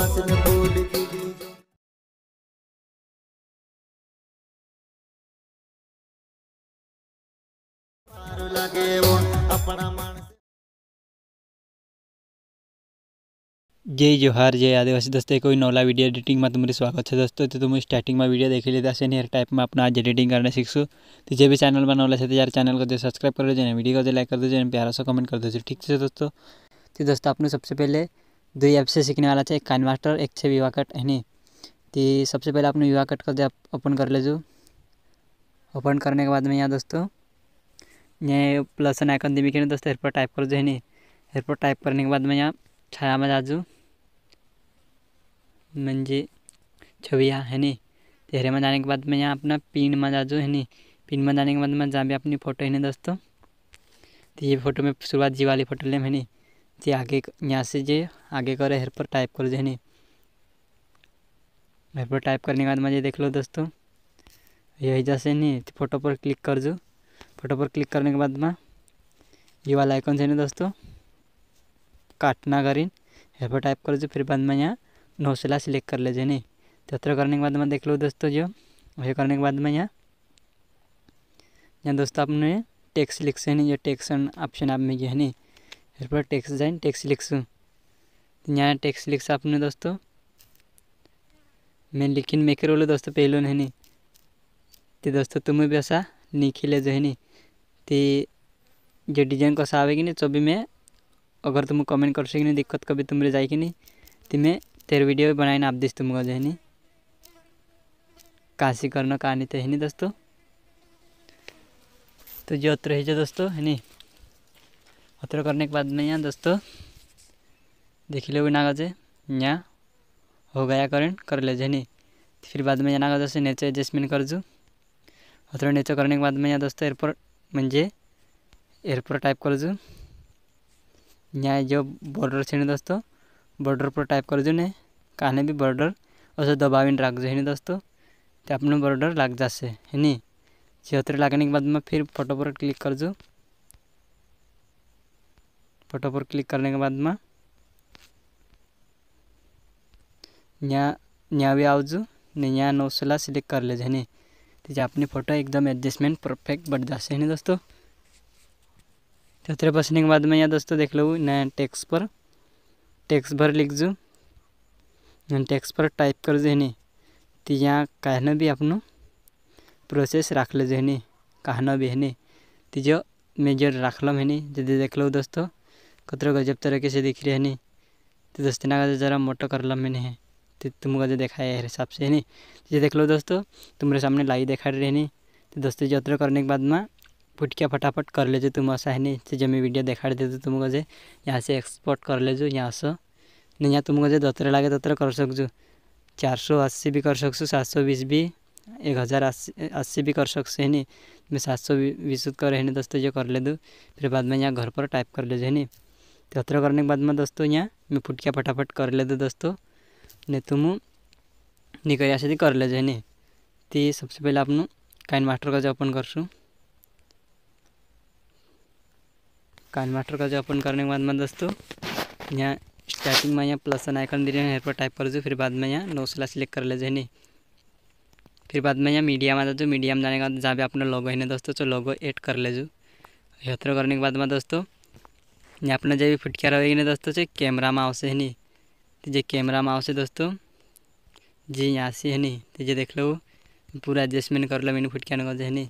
जय जोहार जय आदिवासी दोस्तों एक नौला वीडियो एडिटिंग में तुम्हारी स्वागत है दोस्तों तो तुम स्टार्टिंग में वीडियो देखी लेता से हर टाइप में अपना आज एडिटिंग करना सीखो तो जब भी चैनल बनाने से तो यार चैनल को सब्सक्राइब कर दो वीडियो को लाइक कर दो प्यारा सा कमेंट कर दो ठीक है दोस्तों तो दोस्तों आपने सबसे पहले दो ऐप से सीखने वाला छे एक काइन मास्टर एक छे विवा कट है नी तो सबसे पहले आपने विवा कट कर ओपन कर लेजो ओपन करने के बाद में यहाँ दोस्तों ये प्लस एन आइकन दिखे दोस्तों एयरपोर्ट टाइप कर दो है नी एयरपोर्ट टाइप करने के बाद में यहाँ छाया में जाजू मे छविया है नी तेरे में जाने के बाद में यहाँ अपना पिन में जाजू है नी पिन में जाने के बाद में जहाँ भी अपनी फ़ोटो है नी दोस्तों तो ये फ़ोटो में शुरुआत जी वाली फ़ोटो ले है नी जी आगे यहाँ से जे आगे करे हेर पर टाइप कर जो है पर टाइप करने के बाद मुझे देख लो दोस्तों यही जैसे नहीं फ़ोटो पर क्लिक कर जो फोटो पर क्लिक करने के बाद में ये वाला आइकन से ना दोस्तों काटना करीन हेर पर टाइप कर जो फिर बाद में यहाँ नौसला सिलेक्ट कर ले जे तो नहीं करने के बाद में देख लो दोस्तों जो वही करने के बाद में यहाँ यहाँ दोस्तों अपने टेक्स नहीं जो टेक्स ऑप्शन आप में जो है नहीं എപ്പോൾ टेक्स ഡൈൻ टेक्स ലിക്സ് यहाँ टेक्स लिख आपने दोस्तों मैं लिखिन मेकर बोलो दोस्तों पहलो नहीं तो दोस्तों तुम्हें भी असा लिखिले जो है नी जो डिजाइन कसा आवे कि नहीं तो भी मैं अगर तुम कमेंट कर सी दिक्कत कभी तुम्हें जाए कि नहीं तो मैं तेरे वीडियो बनाए आप दिस तुमको जो है नी काशी करना कहानी तो है नी दोस्तों तो जो अत्र है दोस्तों है नी खतरो करने के बाद में यहाँ दोस्तों देख लो नागा से यहाँ हो गया करंट कर ले नहीं फिर बाद में जाना दोस्तों नीचे एडजस्टमेंट कर जू खतरो नीचे करने के बाद में यहाँ दोस्तों एयरपोर्ट मंजे एयरपोर्ट टाइप कर जू यहाँ जो बॉर्डर छे दोस्तों बॉर्डर पर टाइप कर जो ने कहने भी बॉर्डर असं रख जो है ना दोस्तों तो अपने बॉर्डर लाग जासे है नी चित्र लगने के बाद में फिर फोटो पर क्लिक कर जो फोटो पर क्लिक करने के बाद में यहाँ यहाँ भी आउजू ने यहाँ नौसला सिलेक्ट कर ले है त्याची आपली फोटो एकदम एडजस्टमेंट परफेक्ट बढ़ जाते है दोस्तों चौथे तो बसने के बाद में यहाँ दोस्तों देख लो नया टेक्स पर टेक्स भर लिख जो टेक्स पर टाइप कर जो है तो यहाँ कहना भी अपनों प्रोसेस राख ले जो है कहना भी है तो जो मेजर लो है जैसे देख लो दोस्तों कतरो गजब तरीके से दिख रही है नी तो दोस्त ना तो ज़रा मोटो कर लम्बे नहीं है तो तुम गजे तो देखा है हिसाब से है नी तो देख लो दोस्तों तुम्हारे सामने लाई देखा रही है नी तो दोस्तों जत्रो करने के बाद में फुटकिया फटाफट कर लेजो तुम ऐसा है नी तो जब मैं वीडियो दिखा देते तो तुम गजे यहाँ से एक्सपोर्ट कर लेजो यहाँ से नहीं यहाँ तुम गजे दतरे लागे ततरे कर सकजो चार सौ अस्सी भी कर सकसु सात सौ बीस भी एक हज़ार अस्सी अस्सी भी कर सकसो है नी मैं सात सौ बीस कर है नहीं दोस्तों ये कर ले दूँ फिर बाद में यहाँ घर पर टाइप कर लेजो है नी तो हथरा करने के बाद में दोस्तों यहाँ मैं फुटकिया फटाफट कर लेते दोस्तों नहीं तो मुँह निकल कर ले जाए नहीं तो सबसे पहले आपने काइन मास्टर का जो ओपन सू काइन मास्टर का जो ओपन करने के बाद में दोस्तों यहाँ स्टार्टिंग में यहाँ प्लस आइकन दे रहे हैं पर टाइप कर दूँ फिर बाद में यहाँ नौ सिला सिलेक्ट कर ले जाए नहीं फिर बाद में यहाँ मीडिया में जाऊँ मीडिया में जाने के बाद जहाँ भी आपने लोगो है ना दोस्तों तो लोगो ऐड कर ले जाऊँ यात्रा करने के बाद में दोस्तों अपना ને આપણે જેવી दोस्तों से कैमरा में કેમેરામાં है નહીં તો तो कैमरा में આવશે दोस्तों जी यहाँ से है नहीं तो ये देख लो पूरा एडजस्टमेंट कर लो मैंने फुटकान कर है नहीं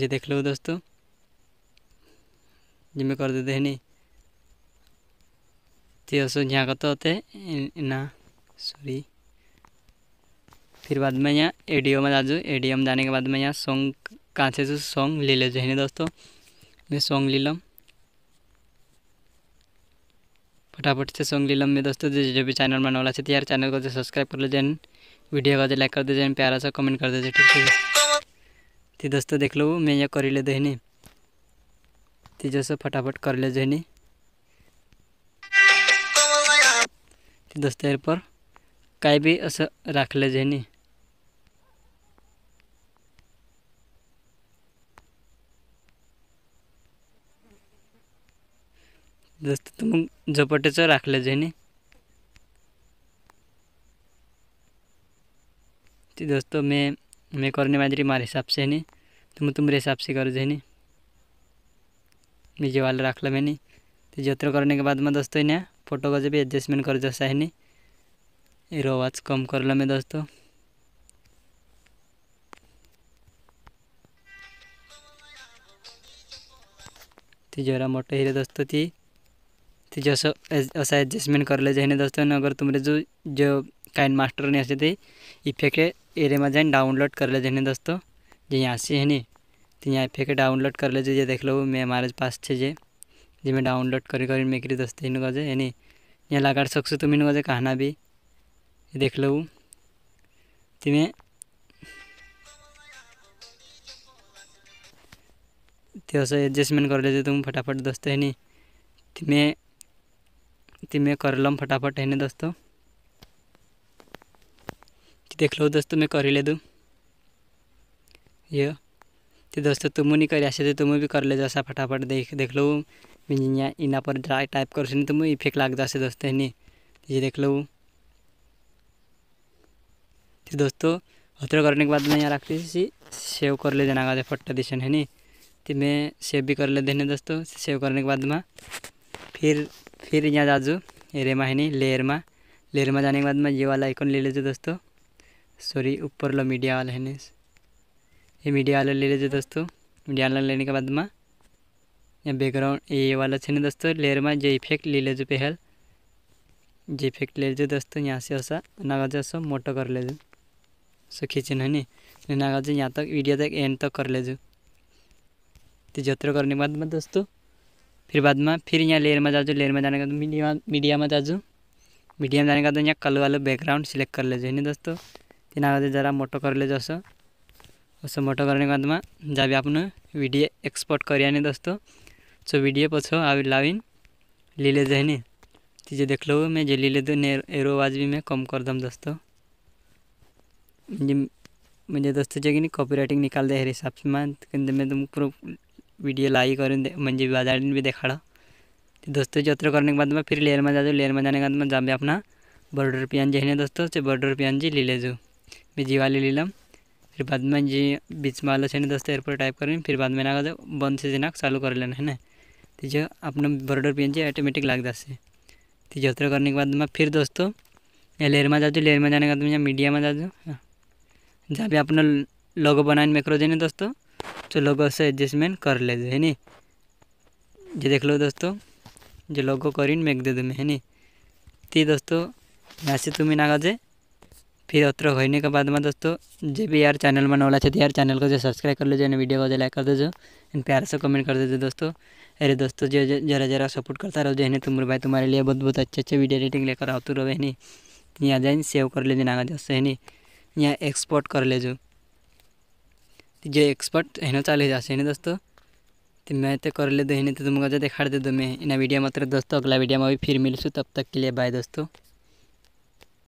ये देख लो दोस्तों जी मैं कर देते है नहीं तो यहाँ का तो होते ना सॉरी फिर बाद में यहाँ एडीओ में जा जाओ एडीओ में जाने के बाद में यहाँ सॉन्ग কাছে सॉन्ग ले ले যেখানে दोस्तों मैं सॉन्ग ले लम फटाफट से सॉन्ग ले लम मैं दोस्तों जो भी चैनल बनाने वाला यार चैनल को सब्सक्राइब कर लीजिए वीडियो का लाइक कर दीजिए प्यारा सा कमेंट कर दे ठीक है ती तो दोस्तों देख लो मैं ये कर ले दहनी तो जैसे फटाफट कर ले जहनी तो दोस्तों पर कहीं भी ऐसा रख ले जहनी जसं तर मग झपाट्याचं राख जाईने तो दोस्तों मैं मैं करने वाली मार हिसाब से है नहीं तुम तुम्हारे हिसाब से करो है नहीं मैं जो वाला रख ला मैंने तो जत्र करने के बाद में दोस्तों इन्हें फोटो का जब एडजस्टमेंट कर जैसा है नहीं रोवाज कम कर ला मैं दोस्तों तो जरा मोटे हीरे दोस्तों थी ते एडजस्टमेंट कर ॲडजस्टमेंट करले जाईन दोस्तांनो अगर तुम्हारे जो जो काइन मास्टर ने असे ते इफेक्ट एरे में जाए डाउनलोड कर ले जाने दोस्तों जे यहाँ से है नी तो यहाँ इफेक्ट डाउनलोड कर ले जे देख लो मैं हमारे पास छे जे जे मैं डाउनलोड कर कर मैं करी दोस्त इन गजे है नी यहाँ लगा सकसो तुम इन गजे कहना भी देख लो तुम्हें तो एडजस्टमेंट कर ले तुम फटाफट दोस्त है नी तुम्हें खेती मैं कर लम फटाफट है ना दोस्तों देख लो दोस्तों मैं कर ले दूँ ये तो दोस्तों तुम नहीं कर ऐसे तो तुम्हें भी कर ले जैसा फटाफट देख देख लो मैं इना पर ड्राई टाइप कर सुन तुम इफेक्ट लाग जैसे दोस्तों है नी ये देख लो तो दोस्तों हथरो करने के बाद मैं यहाँ रखती थी सेव कर ले देना का फट्टा दिशन है नी तो मैं सेव भी कर ले देने दोस्तों सेव करने के बाद में फिर फिर यहाँ जाजू रेमा है नहीं लेयर में लेयर में जाने के बाद मैं ये वाला आइकन ले लीजिए दोस्तों सॉरी ऊपर लो मीडिया वाला है ये मीडिया वाला ले लीजिए दोस्तों मीडिया वाला लेने के बाद में यहाँ बैकग्राउंड ये वाला छे दोस्तों लेयर में जो इफेक्ट ले लीजिए पहल जो इफेक्ट ले लीजिए दोस्तों यहाँ से ऐसा नागाज ऐसा मोटो कर लेजु सो खींचे है नहीं नागाज यहाँ तक वीडियो तक एंड तक कर लेजु तो जत्र करने के बाद में दोस्तों फिर में फिर यहाँ लेयर में जाजो लेयर में जाने का बाद तो मीडिया मीडिया में जाजो मीडिया में जाने का तो बाद यहाँ कल वाला बैकग्राउंड सिलेक्ट कर लेजु है दोस्तों तीन आगे जरा मोटो कर ले असो उस मोटो करने के बाद में जब आपने वीडियो एक्सपोर्ट करिए दोस्तों सो वीडियो पछो आ लाविन ले लेजो है तीजे देख लो मैं जो ले दो एरो आवाज़ भी मैं कम कर दम दोस्तों मुझे दोस्तों जो कि कॉपी राइटिंग निकाल दे हिसाब से मैं तो मैं तुम पूरा वीडियो करून दे मंजे बाजार भी देखा तो दोस्तों जत्र करने के बाद में फिर लेयर में जा जाओ लेयर में जाने के बाद में भी अपना बॉर्डर पियान जी है दोस्तों से बॉर्डर पियान जी ले ले जो मैं जी वाली लीलम फिर बाद में जी बीच में आलो है दोस्तों एयरपोर्ट टाइप कर फिर बाद में ना बंद से जिनाक चालू कर लेना है ना तो जो अपना बॉर्डर पियान जी ऑटोमेटिक लग दस तो जत्र करने के बाद में फिर दोस्तों या लेयर में जाओ लेयर में जाने के बाद में मीडिया में जाओ जहाँ भी अपना लोगो बनाने मेक्रो देने दोस्तों तो लोगों से एडजस्टमेंट कर ले है नी ये देख लो दोस्तों जो लोगो करीन मेक दे तुम्हें है नी ती तो दोस्तों यहाँ से तुम्हें ना गजे फिर अत्र होने के बाद में दोस्तों जो भी यार चैनल में नौला है तो यार चैनल को जो सब्सक्राइब कर लीजिए वीडियो को जो लाइक कर दीजिए एंड प्यार से कमेंट कर दीजिए दोस्तों अरे दोस्तों जो जरा जरा सपोर्ट करता रहो जो है तुम भाई तुम्हारे लिए बहुत बहुत अच्छे अच्छे वीडियो एडिटिंग लेकर आते रहो है नी यहाँ जाए सेव कर लीजिए नागा दोस्तों है नी यहाँ एक्सपोर्ट कर लीजिए जे एक्सपर्ट ना चाले जासे हेने दोस्तों तो मैं तो कर ले दो तो तुमको जो दिखा दे दो मैं इन वीडियो मात्र दोस्तों अगला वीडियो में भी फिर मिलसूँ तब तक के लिए बाय दोस्तों